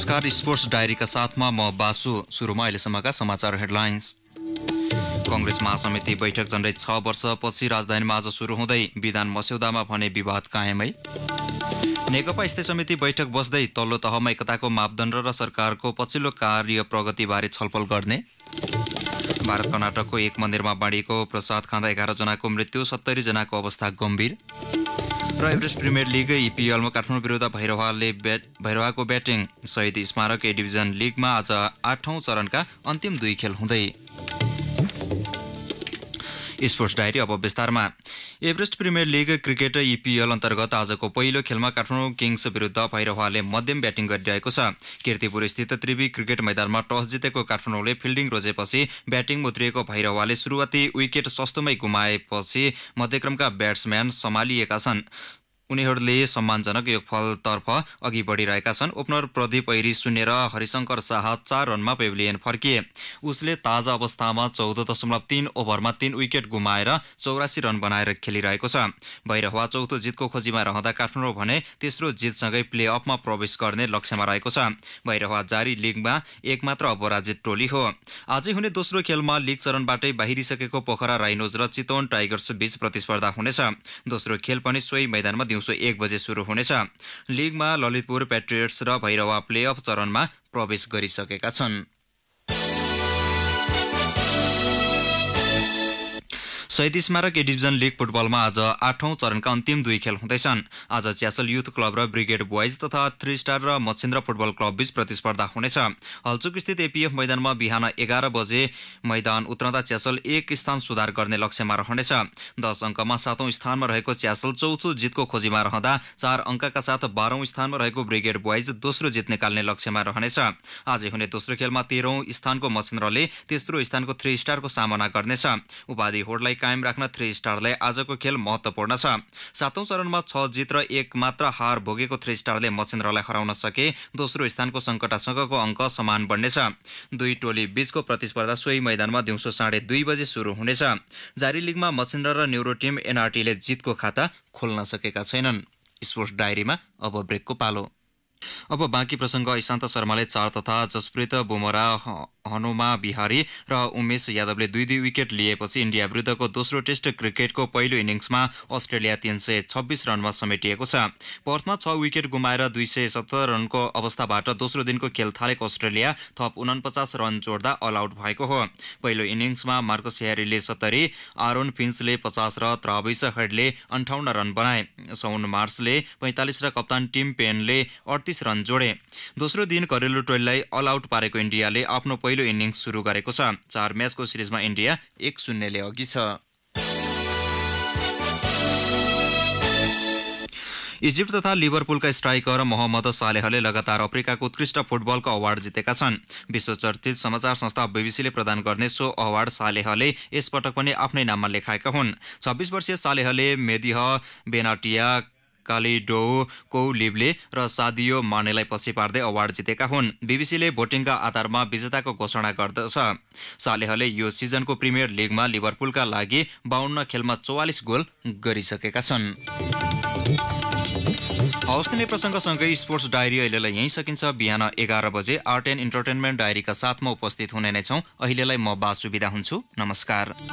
नमस्कार स्पोर्ट्स डायरीका साथमा म बासु सुरुमा अहिलेसम्मका समाचार हेडलाइन्स कङ्ग्रेस महासमिति बैठक झन्डै छ वर्षपछि राजधानीमा आज सुरु हुँदै विधान मस्यौदामा भने विवाद कायमै नेकपा स्थायी समिति बैठक बस्दै तल्लो तहमा एकताको मापदण्ड र सरकारको पछिल्लो कार्य प्रगतिबारे छलफल गर्ने भारत कर्नाटकको एक मन्दिरमा बाँडिएको प्रसाद खाँदा एघारजनाको मृत्यु सत्तरीजनाको अवस्था गम्भीर र एभरेस्ट प्रिमियर लिग इपिएलमा काठमाडौँ विरुद्ध भैरवाले ब्याट भैरवाको ब्याटिङ सहित स्मारक ए डिभिजन लिगमा आज आठौँ चरणका अन्तिम दुई खेल हुँदै स्पोर्ट्स डायरी अब विस्तारमा Everest premier league cricket EPL अन्तर्गत आजको पहिलो खेलमा काठमाडौँ किङ्स विरुद्ध भैरवाले मध्यम ब्याटिङ गरिरहेको छ किर्तिपुर स्थित त्रिवी क्रिकेट मैदानमा टस जितेको काठमाडौँले फिल्डिङ रोजेपछि ब्याटिङ उत्रिएको भैरवाले सुरुवाती विकेट सस्तोमै गुमाएपछि मध्यक्रमका ब्याट्सम्यान सम्हालिएका छन् उनीहरूले सम्मानजनक योगफलतर्फ अघि बढिरहेका छन् ओपनर प्रदीप ऐरी सुनेर हरिशङ्कर शाह चार रनमा पेभिलियन फर्किए उसले ताजा अवस्थामा चौध दशमलव तीन ओभरमा तीन विकेट गुमाएर चौरासी रन बनाएर खेलिरहेको छ भैरहवा चौथो जितको खोजीमा रहँदा काठमाडौँ भने तेस्रो जितसँगै प्लेअफमा प्रवेश गर्ने लक्ष्यमा रहेको छ भैरहवा जारी लिगमा एकमात्र अपराजित टोली हो आजै हुने दोस्रो खेलमा लिग चरणबाटै बाहिरिसकेको पोखरा राइनोज र चितवन टाइगर्स बीच प्रतिस्पर्धा हुनेछ दोस्रो खेल पनि सोही मैदानमा दिउँछ दिउँसो एक बजे सुरु हुनेछ लिगमा ललितपुर पेट्रियट्स र भैरवा प्लेअफ चरणमा प्रवेश गरिसकेका छन् शहीद स्मारक ए डिभिजन लिग फुटबलमा आज आठौँ चरणका अन्तिम दुई खेल हुँदैछन् आज च्यासल युथ क्लब र ब्रिगेड बोइज तथा थ्री स्टार र मच्छिन्द्र फुटबल क्लब बीच प्रतिस्पर्धा हुनेछ हलचुक स्थित एपिएफ मैदानमा बिहान एघार बजे मैदान उत्रँदा च्यासल एक स्थान सुधार गर्ने लक्ष्यमा रहनेछ दस अङ्कमा सातौँ स्थानमा रहेको च्यासल चौथो जितको खोजीमा रहँदा चार अङ्कका साथ बाह्रौँ स्थानमा रहेको ब्रिगेड बोइज दोस्रो जित निकाल्ने लक्ष्यमा रहनेछ आज हुने दोस्रो खेलमा तेह्रौँ स्थानको मच्छिन्द्रले तेस्रो स्थानको थ्री स्टारको सामना गर्नेछ उपाधि होडलाई कायम राख्न थ्री स्टारलाई आजको खेल महत्त्वपूर्ण छ सातौँ चरणमा छ जित र एक मात्र हार भोगेको थ्री स्टारले मचेन्द्रलाई हराउन सके दोस्रो स्थानको सङ्कटासँगको अङ्क समान बढ्नेछ दुई टोली बीचको प्रतिस्पर्धा सोही मैदानमा दिउँसो साढे दुई बजे सुरु हुनेछ जारी लिगमा मचेन्द्र र न्युरो टिम एनआरटीले जितको खाता खोल्न सकेका छैनन् स्पोर्ट्स डायरीमा अब ब्रेकको पालो अब बाँकी प्रसङ्ग इशान्त शर्माले चार तथा जसप्रित बुमरा हनुमा बिहारी र उमेश यादवले दुई दुई विकेट लिएपछि इन्डिया विरुद्धको दोस्रो टेस्ट क्रिकेटको पहिलो इनिङ्समा अस्ट्रेलिया तिन सय छब्बिस रनमा समेटिएको छ पर्थमा छ विकेट गुमाएर दुई सय सत्तर रनको अवस्थाबाट दोस्रो दिनको खेल थालेको अस्ट्रेलिया थप उनापचास रन जोड्दा अल आउट भएको हो पहिलो इनिङ्समा मार्कस ह्यारीले सत्तरी आरोन फिन्सले पचास र त्राविस हेडले अन्ठाउन्न रन बनाए सौन मार्सले पैँतालिस र कप्तान टिम पेनले अडतिस रन जोडे दोस्रो दिन घरेलु टोलीलाई अल आउट पारेको इन्डियाले आफ्नो पहिलो इनिङ्स सुरु गरेको छ चार म्याचको सिरिजमा इन्डिया एक शून्यले अघि छ इजिप्ट तथा लिभरपुलका स्ट्राइकर मोहम्मद सालेहले लगातार अफ्रिकाको उत्कृष्ट फुटबलको अवार्ड जितेका छन् विश्व चर्चित समाचार संस्था बिबिसीले प्रदान गर्ने सो अवार्ड सालेहले यसपटक पनि आफ्नै नाममा लेखाएका हुन् छब्बिस वर्षीय सालेहले मेदिह बेनाटिया कालिडो कोलिबले र सादियो मानेलाई पछि पार्दै अवार्ड जितेका हुन् बिबिसीले भोटिङका आधारमा विजेताको घोषणा गर्दछ सालेहले यो सिजनको प्रिमियर लिगमा लिभरपुलका लागि बाहन्न खेलमा चौवालिस गोल गरिसकेका छन् हवस् नै प्रसङ्गसँगै स्पोर्ट्स डायरी अहिलेलाई यहीँ सकिन्छ बिहान एघार बजे आर्ट एन्ड इन्टरटेनमेन्ट डायरीका साथमा उपस्थित हुने नै छौँ अहिलेलाई म बा सुविधा हुन्छु नमस्कार